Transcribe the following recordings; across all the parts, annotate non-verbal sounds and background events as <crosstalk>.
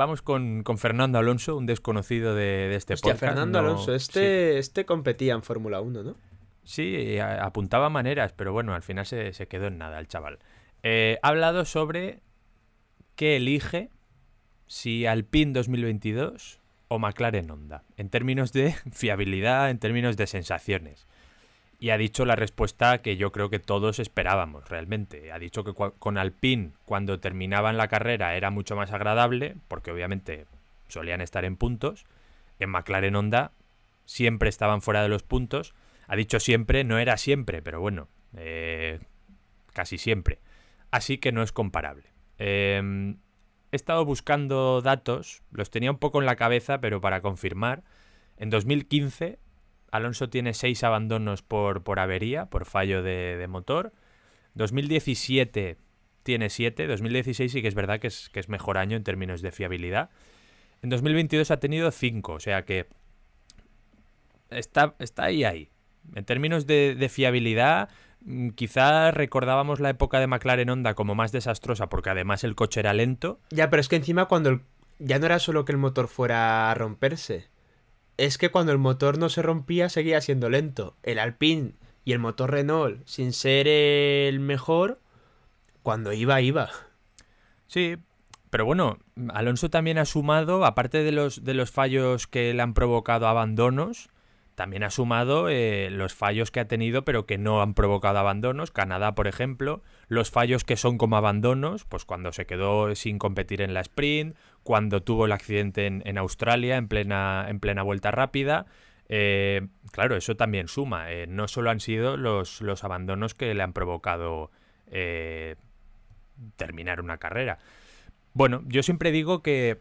vamos con, Fernando Alonso, un desconocido de, este podcast. Fernando Alonso, este, este competía en Fórmula 1, ¿no? Sí, apuntaba maneras, pero bueno, al final se, se quedó en nada el chaval. Eh, ha hablado sobre qué elige si Alpine 2022 o McLaren Honda, en términos de <laughs> fiabilidad, en términos de sensaciones y ha dicho la respuesta que yo creo que todos esperábamos realmente. Ha dicho que con Alpine cuando terminaban la carrera era mucho más agradable, porque obviamente solían estar en puntos. En McLaren Honda siempre estaban fuera de los puntos. Ha dicho siempre, no era siempre, pero bueno, eh, casi siempre. Así que no es comparable. Em, he estado buscando datos, los tenía un poco en la cabeza, pero para confirmar, en 2015 Alonso tiene seis abandonos por, por avería, por fallo de, motor. 2017 tiene 7. 2016 sí que es verdad que es, mejor año en términos de fiabilidad. En 2022 ha tenido 5, o sea que está, está ahí, ahí. En términos de, fiabilidad, mm, quizás recordábamos la época de McLaren Honda como más desastrosa porque además el coche era lento. Ya, pero es que encima cuando ya no era solo que el motor fuera a romperse, es que cuando el motor no se rompía seguía siendo lento. El Alpine y el motor Renault, sin ser el mejor, cuando iba, iba. Sí, pero bueno, Alonso también ha sumado, aparte de los, de los fallos que le han provocado abandonos, también ha sumado eh, los fallos que ha tenido pero que no han provocado abandonos, Canadá por ejemplo, los fallos que son como abandonos, pues cuando se quedó sin competir en la sprint cuando tuvo el accidente en, Australia, en plena, en plena vuelta rápida. Eh, claro, eso también suma. Eh, no solo han sido los, abandonos que le han provocado eh, terminar una carrera. Bueno, yo siempre digo que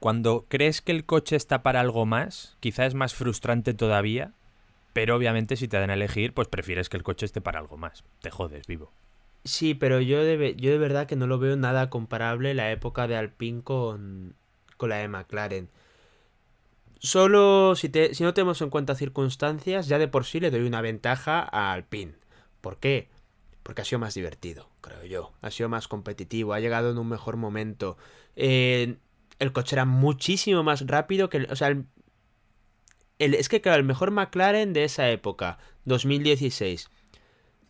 cuando crees que el coche está para algo más, quizás es más frustrante todavía, pero obviamente si te dan a elegir, pues prefieres que el coche esté para algo más. Te jodes vivo. Sí, pero yo de, yo de verdad que no lo veo nada comparable la época de Alpine con, con la de McLaren. Solo si, te, no tenemos en cuenta circunstancias, ya de por sí le doy una ventaja a Alpine. ¿Por qué? Porque ha sido más divertido, creo yo. Ha sido más competitivo, ha llegado en un mejor momento. Eh, el coche era muchísimo más rápido que... El, o sea, es que el mejor McLaren de esa época, 2016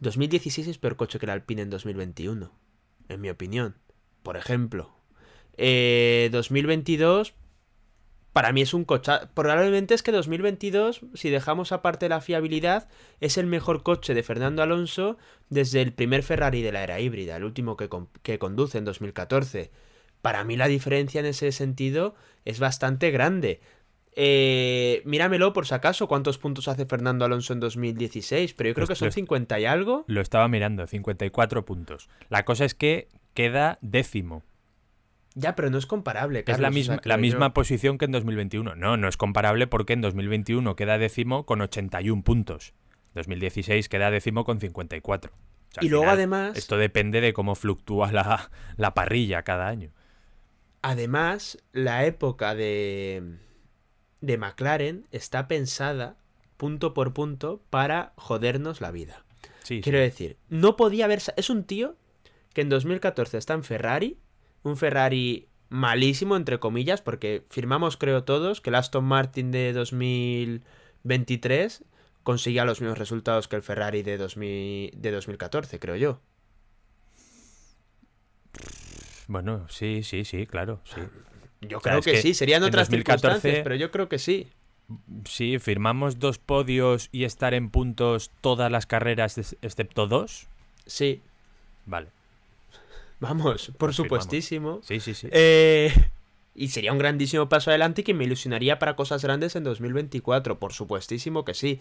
2016 es peor coche que la Alpine en 2021, en mi opinión. Por ejemplo, 2022 eh, para mí es un coche. Probablemente es que 2022, si dejamos aparte la fiabilidad, es el mejor coche de Fernando Alonso desde el primer Ferrari de la era híbrida, el último que, que conduce en 2014. Para mí la diferencia en ese sentido es bastante grande. Eh, míramelo por si acaso cuántos puntos hace Fernando Alonso en 2016, pero yo creo que pues son 50 y algo. Lo estaba mirando, 54 puntos. La cosa es que queda décimo. Ya, pero no es comparable. es la misma, posición que en 2021. No, no es comparable porque en 2021 queda décimo con 81 puntos. 2016 queda décimo con 54. y luego además... Esto depende de cómo fluctúa la parrilla cada año. Además, la época de de McLaren está pensada punto por punto para jodernos la vida. Quiero decir, no podía haber... Es un tío que en 2014 está en Ferrari, un Ferrari malísimo, entre comillas, porque firmamos, creo todos, que el Aston Martin de 2023 conseguía los mismos resultados que el Ferrari de, 2000, de 2014, creo yo. Bueno, sí, sí, sí, claro, sí. Yo creo que, sí, serían otras 2014, circunstancias, pero yo creo que sí. Sí, firmamos dos podios y estar en puntos todas las carreras excepto dos. Sí. Vale. Vamos, por supuestísimo. Sí, sí, sí. Eh, y sería un grandísimo paso adelante que me ilusionaría para cosas grandes en 2024, por supuestísimo que sí.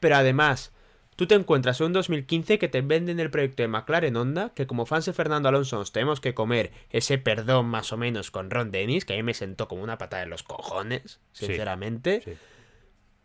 Pero además, Tú te encuentras un 2015 que te venden el proyecto de McLaren Honda, que como fans de Fernando Alonso nos tenemos que comer ese perdón más o menos con Ron Dennis, que a mí me sentó como una patada en los cojones, sinceramente.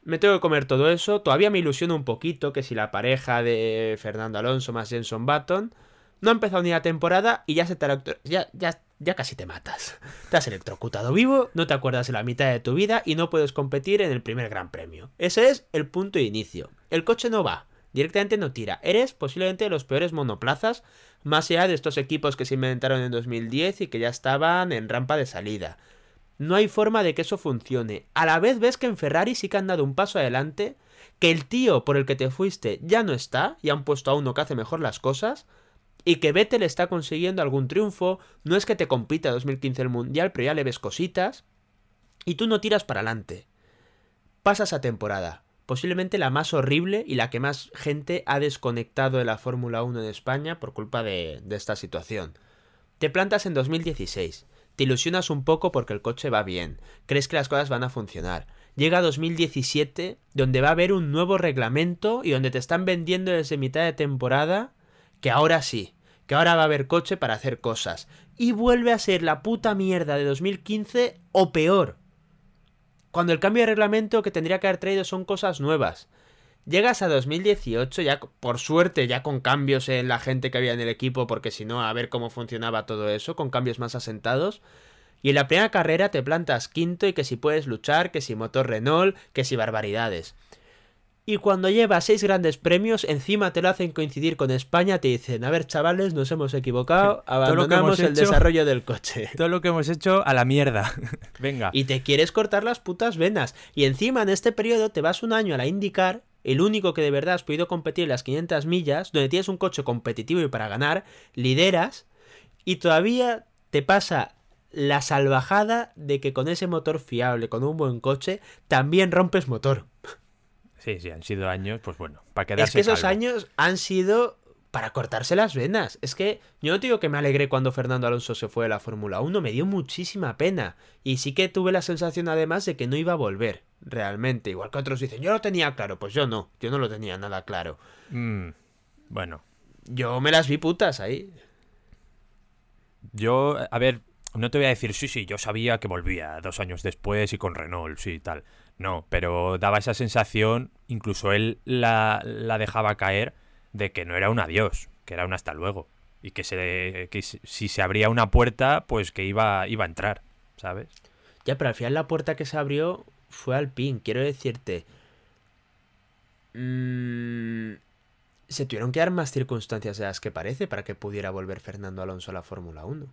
Me tengo que comer todo eso. Todavía me ilusiona un poquito que si la pareja de Fernando Alonso más Jenson Button no ha empezado ni la temporada y ya se te ya, ya, ya casi te matas. Te has electrocutado vivo, no te acuerdas de la mitad de tu vida y no puedes competir en el primer gran premio. Ese es el punto de inicio. El coche no va directamente no tira. Eres posiblemente de los peores monoplazas, más allá de estos equipos que se inventaron en 2010 y que ya estaban en rampa de salida. No hay forma de que eso funcione. A la vez ves que en Ferrari sí que han dado un paso adelante, que el tío por el que te fuiste ya no está y han puesto a uno que hace mejor las cosas, y que Vettel está consiguiendo algún triunfo, no es que te compita 2015 el Mundial, pero ya le ves cositas, y tú no tiras para adelante. Pasas a temporada posiblemente la más horrible y la que más gente ha desconectado de la Fórmula 1 en España por culpa de, esta situación. Te plantas en 2016, te ilusionas un poco porque el coche va bien, crees que las cosas van a funcionar. Llega 2017, donde va a haber un nuevo reglamento y donde te están vendiendo desde mitad de temporada que ahora sí, que ahora va a haber coche para hacer cosas. Y vuelve a ser la puta mierda de 2015 o peor cuando el cambio de reglamento que tendría que haber traído son cosas nuevas. Llegas a 2018, ya por suerte, ya con cambios en la gente que había en el equipo, porque si no, a ver cómo funcionaba todo eso, con cambios más asentados. Y en la primera carrera te plantas quinto y que si puedes luchar, que si motor Renault, que si barbaridades. Y cuando lleva seis grandes premios, encima te lo hacen coincidir con España, te dicen, a ver chavales, nos hemos equivocado, abandonamos el desarrollo del coche. <laughs> Todo lo que hemos hecho a la mierda. <laughs> Venga. Y te quieres cortar las putas venas. Y encima en este periodo te vas un año a la indicar el único que de verdad has podido competir en las 500 millas, donde tienes un coche competitivo y para ganar, lideras, y todavía te pasa la salvajada de que con ese motor fiable, con un buen coche, también rompes motor. Sí, sí, han sido años, pues bueno, para quedarse. Es que esos años han sido para cortarse las venas. Es que yo no te digo que me alegré cuando Fernando Alonso se fue de la Fórmula 1, me dio muchísima pena. Y sí que tuve la sensación además de que no iba a volver, realmente. Igual que otros dicen, yo lo tenía claro, pues yo no, yo no lo tenía nada claro. Mm, bueno. Yo me las vi putas ahí. Yo, a ver, no te voy a decir, sí, sí, yo sabía que volvía dos años después y con Renault, sí, tal. No, pero daba esa sensación, incluso él la, dejaba caer, de que no era un adiós, que era un hasta luego. Y que, se, si se abría una puerta, pues que iba, iba a entrar, ¿sabes? Ya, pero al final la puerta que se abrió fue al pin, quiero decirte. Mm, se tuvieron que dar más circunstancias de las que parece para que pudiera volver Fernando Alonso a la Fórmula 1.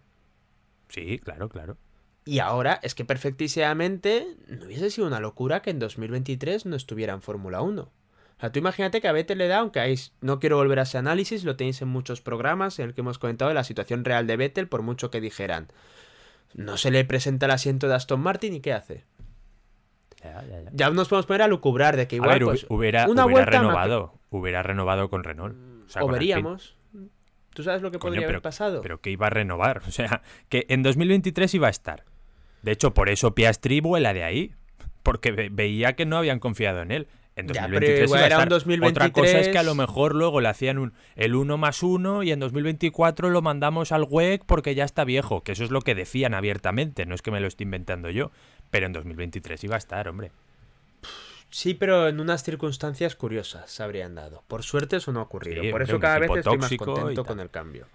Sí, claro, claro. Y ahora es que perfectísimamente no hubiese sido una locura que en 2023 no estuviera en Fórmula 1. O sea, tú imagínate que a Vettel le da, aunque no quiero volver a ese análisis, lo tenéis en muchos programas en el que hemos comentado de la situación real de Vettel, por mucho que dijeran. No se le presenta el asiento de Aston Martin y ¿qué hace? Ya, nos podemos poner a lucubrar de que igual. Pues, hubiera, renovado. Hubiera renovado con Renault. O, veríamos. ¿Tú sabes lo que podría haber pasado? Pero que iba a renovar. <laughs> O sea, que en 2023 iba a estar. De hecho, por eso Piastri vuela de ahí, porque veía que no habían confiado en él. En 2023 Otra cosa es que a lo mejor luego le hacían un, el 1 más 1 y en 2024 lo mandamos al WEC porque ya está viejo, que eso es lo que decían abiertamente, no es que me lo esté inventando yo, pero en 2023 iba a estar, hombre. Sí, pero en unas circunstancias curiosas se habrían dado. Por suerte eso no ha ocurrido. Por eso cada vez estoy más contento con el cambio.